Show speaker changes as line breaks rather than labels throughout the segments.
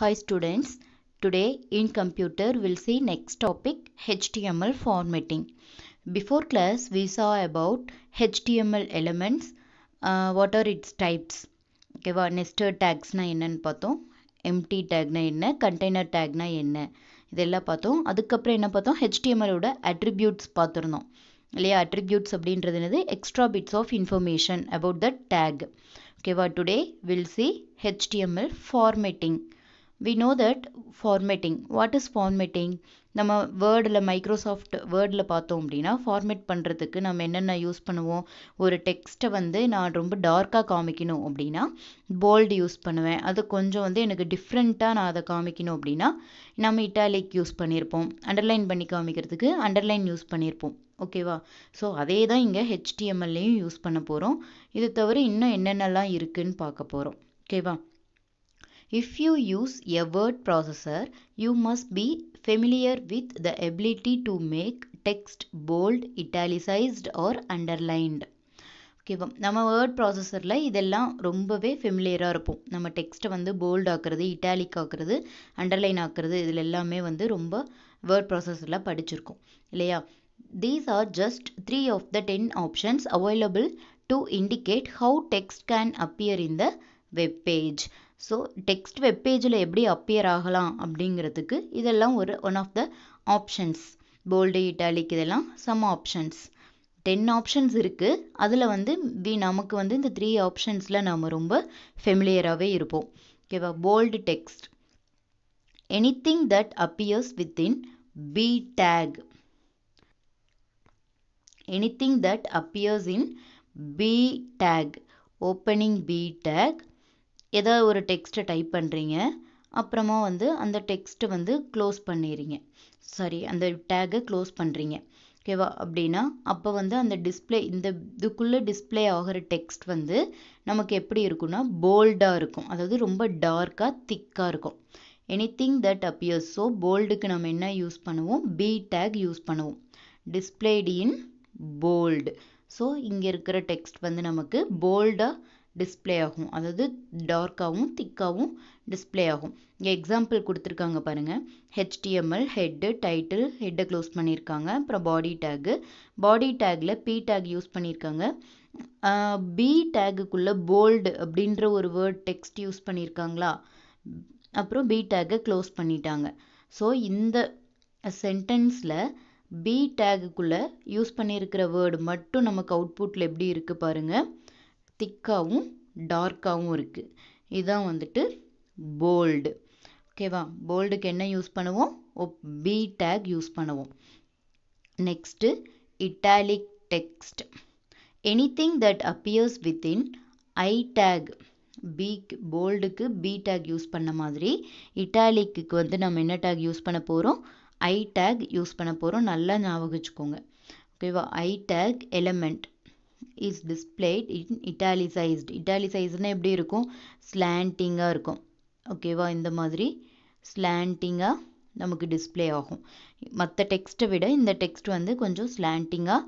Hi students, today in computer we'll see next topic HTML formatting. Before class we saw about HTML elements, uh, what are its types. ஓகேவா நெஸ்டர் டேக்ஸ்னா என்னன்னு பார்த்தோம் empty டேக்னா என்ன container டேக்னா என்ன இதெல்லாம் பார்த்தோம் அதுக்கப்புறம் என்ன பார்த்தோம் ஹெச்டிஎம்எலோட அட்ரிபியூட்ஸ் பார்த்துருந்தோம் இல்லையா அட்ரிபியூட்ஸ் அப்படின்றது என்னது extra bits of information about the tag ஓகேவா today will see HTML formatting we know that formatting what is formatting நம்ம வேர்டில் மைக்ரோசாஃப்ட் வேர்டில் பார்த்தோம் அப்படின்னா ஃபார்மேட் பண்ணுறதுக்கு நம்ம என்னென்ன யூஸ் பண்ணுவோம் ஒரு டெக்ஸ்ட்டை வந்து நான் ரொம்ப டார்க்காக காமிக்கணும் அப்படின்னா போல்டு யூஸ் பண்ணுவேன் அது கொஞ்சம் வந்து எனக்கு டிஃப்ரெண்ட்டாக நான் அதை காமிக்கணும் அப்படின்னா நம்ம இட்டாலிக் யூஸ் பண்ணியிருப்போம் அண்டர்லைன் பண்ணி காமிக்கிறதுக்கு அண்டர்லைன் யூஸ் பண்ணியிருப்போம் ஓகேவா ஸோ அதே தான் இங்கே ஹெச்டிஎம்எல்லையும் யூஸ் பண்ண போகிறோம் இது தவிர இன்னும் என்னென்னலாம் இருக்குதுன்னு பார்க்க போகிறோம் ஓகேவா If you use a word processor, you must be familiar with the ability to make text bold, italicized or underlined. Okay, நம்ம word processor processorல இதெல்லாம் ரொம்பவே familiar-ஆ இருப்போம். நம்ம text வந்து bold ஆக்குறது, italic ஆக்குறது, underline ஆக்குறது இதில எல்லாமே வந்து ரொம்ப word processor processorல படிச்சிருக்கோம். இல்லையா? These are just 3 of the 10 options available to indicate how text can appear in the web page. So text வெப்பேஜில் எப்படி அப்பியர் ஆகலாம் அப்படிங்கிறதுக்கு இதெல்லாம் ஒரு one of the options bold italic இதெல்லாம் சம் ஆப்ஷன்ஸ் டென் ஆப்ஷன்ஸ் இருக்குது அதில் வந்து வி நமக்கு வந்து இந்த த்ரீ ஆப்ஷன்ஸில் நாம் ரொம்ப ஃபெமிலியராகவே இருப்போம் ஓகேவா bold text any thing that appears within B tag thing that appears in B tag opening B tag ஏதாவது ஒரு டெக்ஸ்ட்டை டைப் பண்ணுறீங்க அப்புறமா வந்து அந்த டெக்ஸ்ட்டு வந்து க்ளோஸ் பண்ணிடுறீங்க சாரி அந்த டேகை க்ளோஸ் பண்ணுறீங்க ஓகேவா அப்படின்னா அப்போ வந்து அந்த டிஸ்பிளே இந்த இதுக்குள்ளே டிஸ்பிளே ஆகிற டெக்ஸ்ட் வந்து நமக்கு எப்படி இருக்குன்னா போல்டாக இருக்கும் அதாவது ரொம்ப டார்க்காக திக்காக இருக்கும் any thing that appears so போல்டுக்கு நம்ம என்ன யூஸ் பண்ணுவோம் பி டேக் யூஸ் பண்ணுவோம் டிஸ்பிளேடு இன் போல்டு ஸோ இங்கே இருக்கிற டெக்ஸ்ட் வந்து நமக்கு போல்டாக டிஸ்பிளே ஆகும் அதாவது டார்க்காகவும் திக்காகவும் டிஸ்பிளே ஆகும் இங்கே எக்ஸாம்பிள் கொடுத்துருக்காங்க பாருங்கள் ஹெச்டிஎம்எல் ஹெட்டு டைட்டில் ஹெட்டை க்ளோஸ் பண்ணியிருக்காங்க அப்புறம் பாடி டேகு பாடி டேக்கில் பி டேக் யூஸ் பண்ணியிருக்காங்க பி டேகுக்குள்ளே போல்டு அப்படின்ற ஒரு வேர்ட் டெக்ஸ்ட் யூஸ் பண்ணியிருக்காங்களா அப்புறம் பி டேக்கை க்ளோஸ் பண்ணிட்டாங்க ஸோ இந்த சென்டென்ஸில் பி டேகுக்குள்ளே யூஸ் பண்ணியிருக்கிற வேர்டு மட்டும் நமக்கு அவுட்புட்டில் எப்படி இருக்குது பாருங்கள் திக்காகவும் டார்க்காகவும் இருக்குது இதுதான் வந்துட்டு போல்டு ஓகேவா போல்டுக்கு என்ன யூஸ் பண்ணுவோம் பி டேக் யூஸ் பண்ணுவோம் next italic text any thing that appears within I tag B போல்டுக்கு பி டேக் யூஸ் பண்ண மாதிரி இட்டாலிக்கு வந்து நம்ம என்ன டேக் யூஸ் பண்ண போகிறோம் ஐ டேக் யூஸ் பண்ண போகிறோம் நல்லா ஞாபகம் வச்சுக்கோங்க ஓகேவா I tag element is displayed in italicized இட்டாலிசைஸ்னால் எப்படி இருக்கும் ஸ்லாண்டிங்காக இருக்கும் ஓகேவா இந்த மாதிரி ஸ்லாண்டிங்காக நமக்கு டிஸ்பிளே ஆகும் மற்ற டெக்ஸ்ட்டை விட இந்த டெக்ஸ்ட் வந்து கொஞ்சம் ஸ்லாண்டிங்காக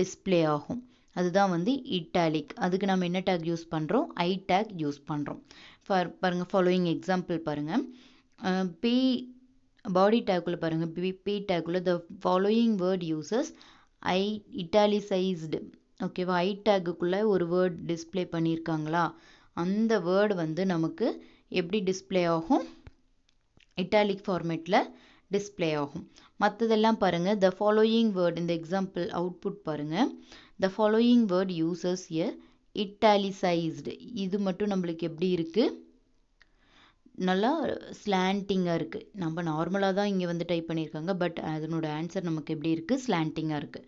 டிஸ்பிளே ஆகும் அதுதான் வந்து இட்டாலிக் அதுக்கு நம்ம என்ன டேக் யூஸ் பண்ணுறோம் ஐ டேக் யூஸ் பண்ணுறோம் ஃபார் பாருங்கள் ஃபாலோயிங் எக்ஸாம்பிள் பாருங்கள் பி பாடி டேக்குள்ளே பாருங்கள் பி பி டேக்குள்ளே the following word uses I italicized ஓகேவா ஐ டேக்குக்குள்ளே ஒரு வேர்ட் டிஸ்பிளே பண்ணியிருக்காங்களா அந்த வேர்டு வந்து நமக்கு எப்படி டிஸ்பிளே ஆகும் இட்டாலிக் ஃபார்மேட்டில் டிஸ்பிளே ஆகும் மற்றதெல்லாம் பாருங்கள் த ஃபாலோயிங் வேர்டு இந்த எக்ஸாம்பிள் அவுட்புட் பாருங்கள் the following word uses a italicized இது மட்டும் நம்மளுக்கு எப்படி இருக்குது நல்லா ஸ்லாண்டிங்காக இருக்குது நம்ம நார்மலாக தான் இங்கே வந்து டைப் பண்ணியிருக்காங்க பட் அதனோட ஆன்சர் நமக்கு எப்படி இருக்குது ஸ்லாண்டிங்காக இருக்குது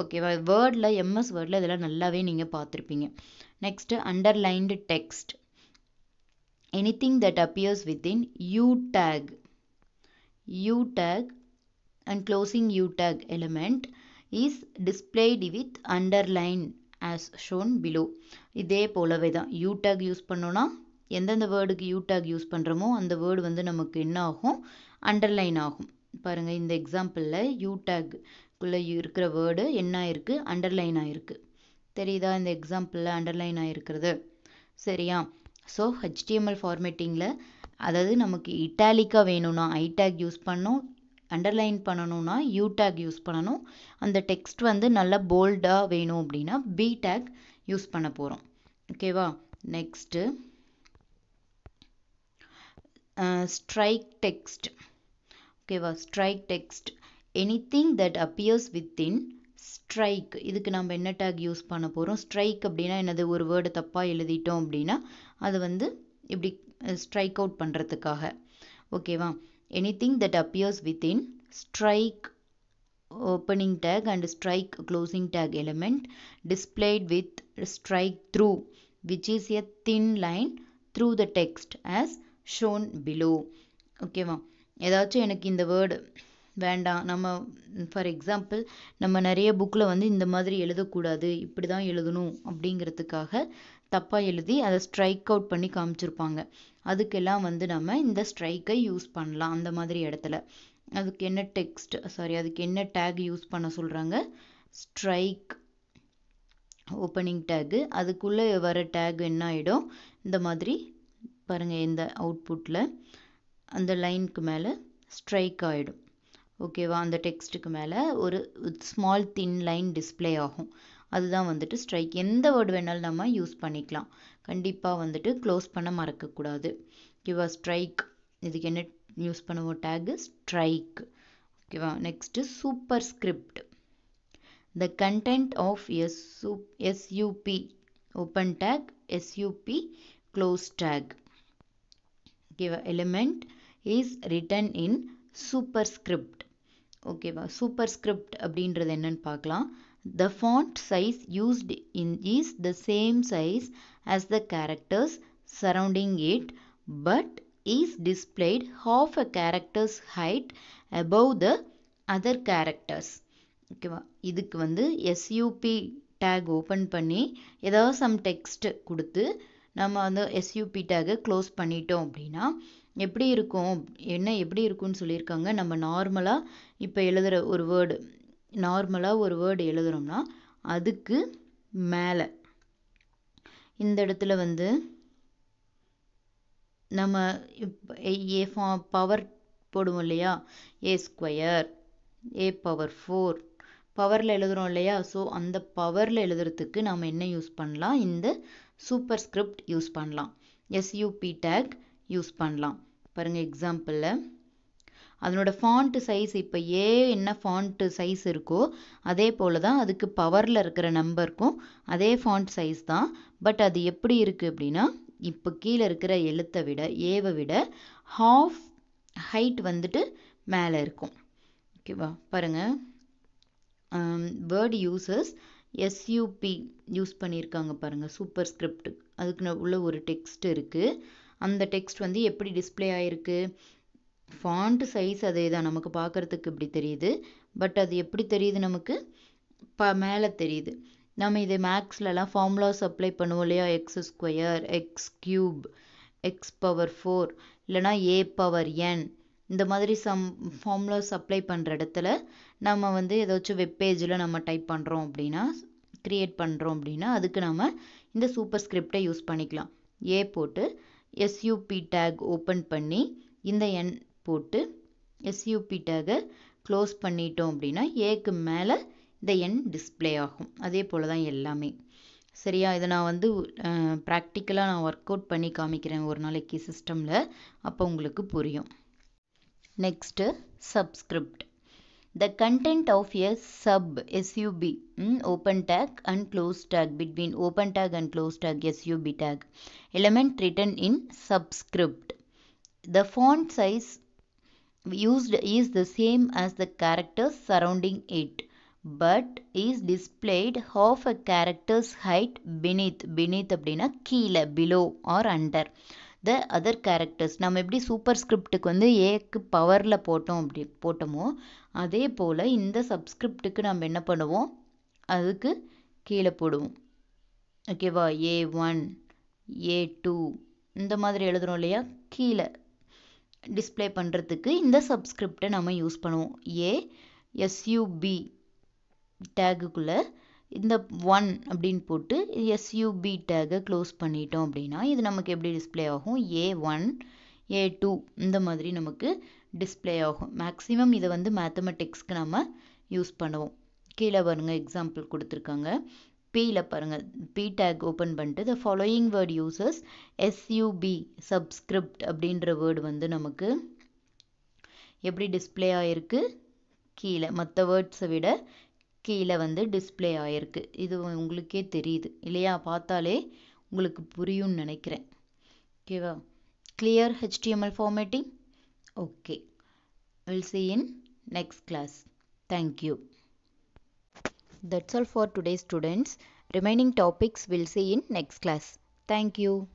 ஓகேவா வேர்டில் எம்எஸ் வேர்டில் இதெல்லாம் நல்லாவே நீங்கள் பார்த்துருப்பீங்க next underlined text any thing that appears within U tag U tag and closing U tag element is displayed with underline as shown below இதே போலவே தான் யூ டேக் யூஸ் பண்ணோன்னா எந்தெந்த வேர்டுக்கு யூ டேக் யூஸ் பண்ணுறோமோ அந்த வேர்டு வந்து நமக்கு என்ன ஆகும் அண்டர்லைன் ஆகும் பாருங்கள் இந்த எக்ஸாம்பிளில் யூ டேக் குள்ளே இருக்கிற வேர்டு என்ன ஆயிருக்கு அண்டர்லைன் ஆயிருக்கு தெரியுதா இந்த எக்ஸாம்பிளில் அண்டர்லைன் ஆயிருக்கிறது சரியா ஸோ ஹெச்டிஎம்எல் ஃபார்மேட்டிங்கில் அதாவது நமக்கு இட்டாலிக்காக வேணும்னா ஐ டேக் யூஸ் பண்ணும் அண்டர்லைன் பண்ணணும்னா யூ டேக் யூஸ் பண்ணணும் அந்த டெக்ஸ்ட் வந்து நல்லா போல்டாக வேணும் அப்படின்னா பி டேக் யூஸ் பண்ண போகிறோம் ஓகேவா நெக்ஸ்ட்டு ஸ்ட்ரைக் டெக்ஸ்ட் ஓகேவா strike text anything that appears within strike இதுக்கு நம்ம என்ன டேக் யூஸ் பண்ண போகிறோம் ஸ்ட்ரைக் அப்படின்னா என்னது ஒரு வேர்டு தப்பாக எழுதிட்டோம் அப்படின்னா அது வந்து இப்படி ஸ்ட்ரைக் அவுட் பண்ணுறதுக்காக ஓகேவா anything that appears within strike opening tag and strike closing tag element displayed with strike through which is a thin line through the text as shown below ஓகேவா ஏதாச்சும் எனக்கு இந்த வேர்டு வேண்டாம் நம்ம ஃபார் எக்ஸாம்பிள் நம்ம நிறைய புக்கில் வந்து இந்த மாதிரி எழுதக்கூடாது இப்படி தான் எழுதணும் அப்படிங்கிறதுக்காக தப்பாக எழுதி அதை ஸ்ட்ரைக் அவுட் பண்ணி காமிச்சிருப்பாங்க அதுக்கெல்லாம் வந்து நம்ம இந்த ஸ்ட்ரைக்கை யூஸ் பண்ணலாம் அந்த மாதிரி இடத்துல அதுக்கு என்ன டெக்ஸ்ட் சாரி அதுக்கு என்ன டேக் யூஸ் பண்ண சொல்கிறாங்க ஸ்ட்ரைக் ஓப்பனிங் டேகு அதுக்குள்ளே வர டேக் என்ன ஆகிடும் இந்த மாதிரி பாருங்கள் இந்த அவுட்புட்டில் அந்த லைனுக்கு மேலே ஸ்ட்ரைக் ஆகிடும் ஓகேவா அந்த டெக்ஸ்ட்டுக்கு மேலே ஒரு ஸ்மால் தின் லைன் டிஸ்பிளே ஆகும் அதுதான் வந்துட்டு ஸ்ட்ரைக் எந்த வேர்டு வேணாலும் நம்ம யூஸ் பண்ணிக்கலாம் கண்டிப்பாக வந்துட்டு க்ளோஸ் பண்ண மறக்கக்கூடாது ஓகேவா ஸ்ட்ரைக் இதுக்கு என்ன யூஸ் பண்ணுவோம் டேகு ஸ்ட்ரைக் ஓகேவா next super script the content of S SUP open tag SUP close tag ஓகேவா element is written in super script ஓகேவா சூப்பர் ஸ்கிரிப்ட் அப்படின்றது என்னன்னு பார்க்கலாம் the font size used in is the same size as the characters surrounding it but is displayed half a characters height above the other characters ஓகேவா இதுக்கு வந்து SUB take open பண்ணி ஏதாவது some text கொடுத்து நம்ம அந்த எஸ்யூபி டேக்கை க்ளோஸ் பண்ணிட்டோம் அப்படின்னா எப்படி இருக்கும் என்ன எப்படி இருக்கும்னு சொல்லியிருக்காங்க நம்ம நார்மலாக இப்போ எழுதுகிற ஒரு வேர்டு நார்மலாக ஒரு வேர்டு எழுதுகிறோம்னா அதுக்கு மேலே இந்த இடத்துல வந்து நம்ம ஏ பவர் போடுவோம் இல்லையா A square A power four பவரில் எழுதுகிறோம் இல்லையா ஸோ அந்த பவரில் எழுதுறதுக்கு நாம் என்ன யூஸ் பண்ணலாம் இந்த சூப்பர் ஸ்கிரிப்ட் யூஸ் பண்ணலாம் எஸ்யூபி டேக் யூஸ் பண்ணலாம் பாருங்கள் எக்ஸாம்பிளில் அதனோட ஃபாண்ட்டு சைஸ் இப்போ ஏ என்ன ஃபாண்ட்டு சைஸ் இருக்கோ அதே போல் தான் அதுக்கு பவரில் இருக்கிற நம்பருக்கும் அதே ஃபாண்ட் சைஸ் தான் பட் அது எப்படி இருக்குது அப்படின்னா இப்போ கீழே இருக்கிற எழுத்தை விட ஏவை விட ஹாஃப் ஹைட் வந்துட்டு மேலே இருக்கும் ஓகேவா பாருங்கள் வேர்டு யூசர்ஸ் எஸ்யூபி யூஸ் பண்ணியிருக்காங்க பாருங்கள் சூப்பர் ஸ்கிரிப்ட் அதுக்கு உள்ள ஒரு டெக்ஸ்ட் இருக்குது அந்த டெக்ஸ்ட் வந்து எப்படி டிஸ்பிளே ஆகிருக்கு ஃபாண்ட்டு சைஸ் அதே தான் நமக்கு பார்க்குறதுக்கு இப்படி தெரியுது பட் அது எப்படி தெரியுது நமக்கு ப மேலே தெரியுது நம்ம இது மேக்ஸ்லலாம் ஃபார்முலாஸ் அப்ளை பண்ணுவோம் இல்லையா X square X cube X power four இல்லைனா ஏ பவர் என் இந்த மாதிரி சம் ஃபார்முலாஸ் அப்ளை பண்ணுற இடத்துல நம்ம வந்து ஏதாச்சும் வெப்பேஜில் நம்ம டைப் பண்ணுறோம் அப்படின்னா க்ரியேட் பண்ணுறோம் அப்படின்னா அதுக்கு நம்ம இந்த சூப்பர் ஸ்கிரிப்டை யூஸ் பண்ணிக்கலாம் ஏ போட்டு எஸ்யூபி டேக் ஓப்பன் பண்ணி இந்த எண் போட்டு எஸ்யூபி டேகை க்ளோஸ் பண்ணிட்டோம் அப்படின்னா ஏக்கு மேலே இந்த எண் டிஸ்பிளே ஆகும் அதே போல் தான் எல்லாமே சரியா இதை நான் வந்து ப்ராக்டிக்கலாக நான் ஒர்க் அவுட் பண்ணி காமிக்கிறேன் ஒரு நாளைக்கு சிஸ்டமில் அப்போ உங்களுக்கு புரியும் next subscript The content of a sub sub hmm, open tag and close tag between open tag and close tag sub tag element written in subscript. The font size used is the same as the characters surrounding it but is displayed half a character's height beneath beneath அப்படின்னா கீழே below or under the other characters நம்ம எப்படி super ஸ்கிரிப்டுக்கு வந்து ஏக்கு பவரில் போட்டோம் அப்படி போட்டோமோ அதே போல் இந்த சப்ஸ்கிரிப்டுக்கு நம்ம என்ன பண்ணுவோம் அதுக்கு கீழே போடுவோம் ஓகேவா ஏ ஒன் ஏ டூ இந்த மாதிரி எழுதுறோம் இல்லையா கீழே டிஸ்பிளே பண்ணுறதுக்கு இந்த சப்ஸ்கிரிப்டை நம்ம யூஸ் பண்ணுவோம் ஏ எஸ்யூபி டேகுக்குள்ளே இந்த ஒன் அப்படின்னு போட்டு எஸ்யூபி டேகை க்ளோஸ் பண்ணிட்டோம் அப்படின்னா இது நமக்கு எப்படி டிஸ்பிளே ஆகும் ஏ ஒன் ஏ டூ இந்த மாதிரி நமக்கு டிஸ்பிளே ஆகும் மேக்ஸிமம் இதை வந்து மேத்தமெட்டிக்ஸ்க்கு நம்ம யூஸ் பண்ணுவோம் கீழே பாருங்கள் எக்ஸாம்பிள் கொடுத்துருக்காங்க பீயில் பாருங்கள் பி டேக் ஓப்பன் பண்ணிட்டு the following word uses SUB subscript அப்படின்ற வேர்டு வந்து நமக்கு எப்படி டிஸ்பிளே ஆகிருக்கு கீழே மற்ற வேர்ட்ஸை விட கீழே வந்து டிஸ்பிளே ஆகிருக்கு இது உங்களுக்கே தெரியுது இல்லையா பார்த்தாலே உங்களுக்கு புரியும்னு நினைக்கிறேன் ஓகேவா clear HTML formatting Okay. We'll see in next class. Thank you. That's all for today students. Remaining topics we'll see in next class. Thank you.